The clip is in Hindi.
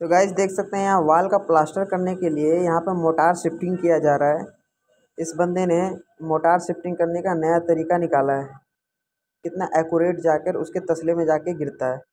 तो गाइज देख सकते हैं यहाँ वाल का प्लास्टर करने के लिए यहाँ पर मोटार शिफ्टिंग किया जा रहा है इस बंदे ने मोटार शिफ्टिंग करने का नया तरीका निकाला है कितना एक्यूरेट जाकर उसके तसले में जाके गिरता है